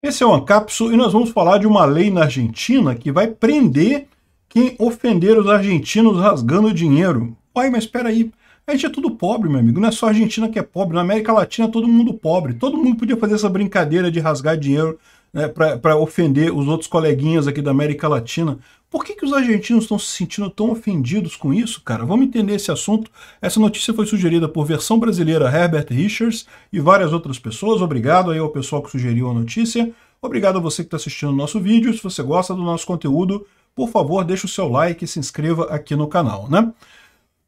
Esse é o Ancapso e nós vamos falar de uma lei na Argentina que vai prender quem ofender os argentinos rasgando dinheiro. Uai, mas espera aí, a gente é tudo pobre, meu amigo, não é só a Argentina que é pobre, na América Latina é todo mundo pobre, todo mundo podia fazer essa brincadeira de rasgar dinheiro né, para ofender os outros coleguinhas aqui da América Latina. Por que, que os argentinos estão se sentindo tão ofendidos com isso, cara? Vamos entender esse assunto. Essa notícia foi sugerida por versão brasileira Herbert Richards e várias outras pessoas. Obrigado aí ao pessoal que sugeriu a notícia. Obrigado a você que está assistindo o nosso vídeo. Se você gosta do nosso conteúdo, por favor, deixe o seu like e se inscreva aqui no canal, né?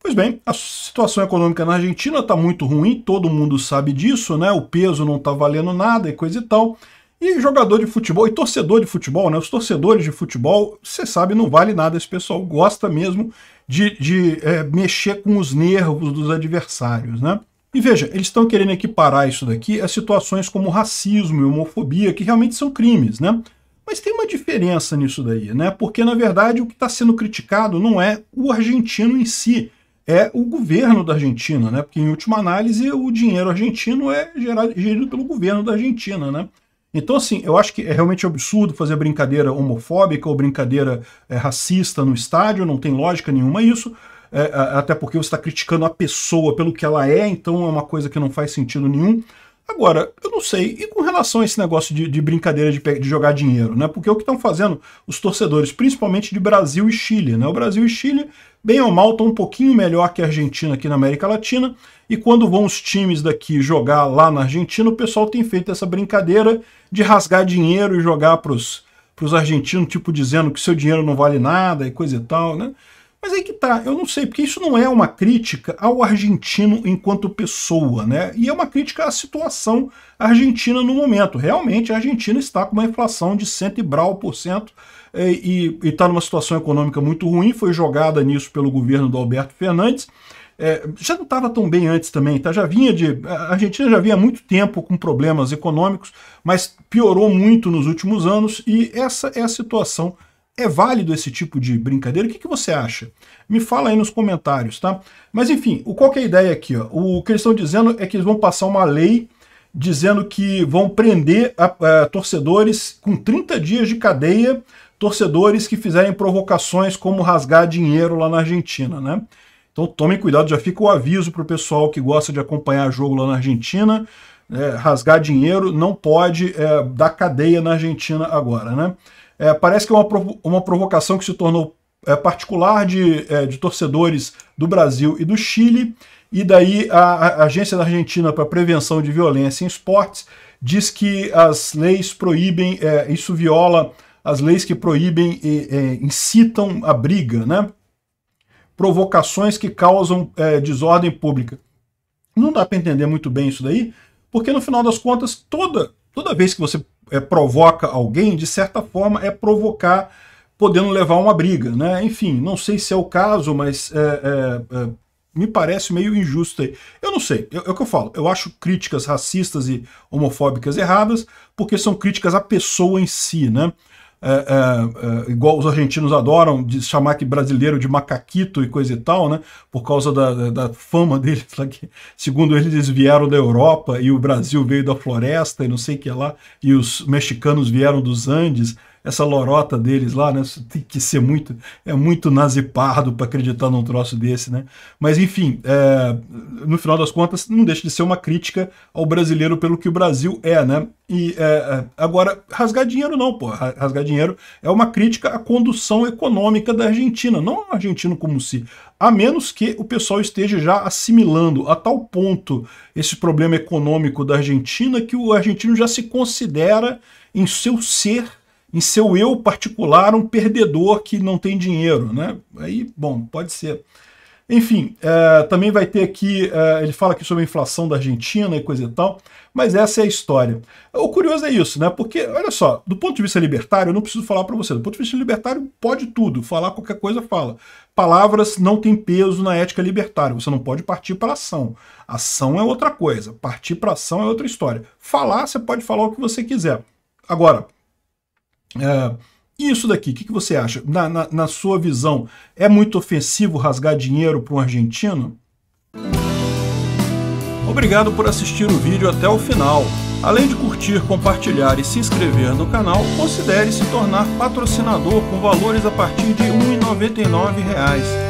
Pois bem, a situação econômica na Argentina está muito ruim, todo mundo sabe disso, né? O peso não está valendo nada e coisa e tal. E jogador de futebol e torcedor de futebol, né? Os torcedores de futebol, você sabe, não vale nada. Esse pessoal gosta mesmo de, de é, mexer com os nervos dos adversários, né? E veja, eles estão querendo equiparar isso daqui a situações como racismo e homofobia, que realmente são crimes, né? Mas tem uma diferença nisso daí, né? Porque, na verdade, o que está sendo criticado não é o argentino em si, é o governo da Argentina, né? Porque, em última análise, o dinheiro argentino é gerado, gerido pelo governo da Argentina, né? Então, assim, eu acho que é realmente absurdo fazer brincadeira homofóbica ou brincadeira é, racista no estádio, não tem lógica nenhuma isso, é, até porque você está criticando a pessoa pelo que ela é, então é uma coisa que não faz sentido nenhum. Agora, eu não sei, e com relação a esse negócio de, de brincadeira de, de, jogar dinheiro, né? Porque é o que estão fazendo os torcedores, principalmente de Brasil e Chile, né? O Brasil e Chile, bem ou mal, estão um pouquinho melhor que a Argentina aqui na América Latina, e quando vão os times daqui jogar lá na Argentina, o pessoal tem feito essa brincadeira de rasgar dinheiro e jogar para os argentinos, tipo dizendo que seu dinheiro não vale nada e coisa e tal, né? Mas aí que tá, eu não sei, porque isso não é uma crítica ao argentino enquanto pessoa, né? E é uma crítica à situação argentina no momento. Realmente, a Argentina está com uma inflação de cento e brau por cento é, e está numa situação econômica muito ruim, foi jogada nisso pelo governo do Alberto Fernandes. É, já não estava tão bem antes também, tá? Já vinha de. A Argentina já vinha há muito tempo com problemas econômicos, mas piorou muito nos últimos anos e essa é a situação é válido esse tipo de brincadeira? O que, que você acha? Me fala aí nos comentários, tá? Mas enfim, o, qual é a ideia aqui? Ó? O que eles estão dizendo é que eles vão passar uma lei dizendo que vão prender a, a, é, torcedores com 30 dias de cadeia, torcedores que fizerem provocações como rasgar dinheiro lá na Argentina, né? Então tomem cuidado, já fica o aviso para o pessoal que gosta de acompanhar jogo lá na Argentina, é, rasgar dinheiro não pode é, dar cadeia na Argentina agora, né? É, parece que é uma, provo uma provocação que se tornou é, particular de, é, de torcedores do Brasil e do Chile. E daí a, a Agência da Argentina para Prevenção de Violência em Esportes diz que as leis proíbem, é, isso viola as leis que proíbem e é, incitam a briga, né? Provocações que causam é, desordem pública. Não dá para entender muito bem isso daí, porque no final das contas, toda, toda vez que você é, provoca alguém, de certa forma, é provocar, podendo levar uma briga. Né? Enfim, não sei se é o caso, mas é, é, é me parece meio injusto aí. Eu não sei, é o que eu falo. Eu acho críticas racistas e homofóbicas erradas, porque são críticas à pessoa em si, né? É, é, é, igual os argentinos adoram de chamar que brasileiro de macaquito e coisa e tal, né? Por causa da, da fama deles lá que, segundo eles, eles vieram da Europa e o Brasil veio da floresta e não sei o que lá, e os mexicanos vieram dos Andes essa lorota deles lá, né? Tem que ser muito, é muito nazipardo para acreditar num troço desse, né? Mas enfim, é, no final das contas, não deixa de ser uma crítica ao brasileiro pelo que o Brasil é, né? E é, é agora, rasgar dinheiro não, pô. Rasgar dinheiro é uma crítica à condução econômica da Argentina, não ao argentino como se, A menos que o pessoal esteja já assimilando a tal ponto esse problema econômico da Argentina que o argentino já se considera em seu ser em seu eu particular um perdedor que não tem dinheiro, né? Aí, bom, pode ser. Enfim, é, também vai ter aqui, é, ele fala aqui sobre a inflação da Argentina e coisa e tal, mas essa é a história. O curioso é isso, né? Porque, olha só, do ponto de vista libertário, eu não preciso falar para você, do ponto de vista libertário, pode tudo, falar qualquer coisa, fala. Palavras não têm peso na ética libertária, você não pode partir para ação. Ação é outra coisa, partir para ação é outra história. Falar, você pode falar o que você quiser. Agora, é, isso daqui, o que, que, você acha? Na, na, na sua visão, é muito ofensivo rasgar dinheiro para um argentino? Obrigado por assistir o vídeo até o final. Além de curtir, compartilhar e se inscrever no canal, considere se tornar patrocinador com valores a partir de R$ 1,99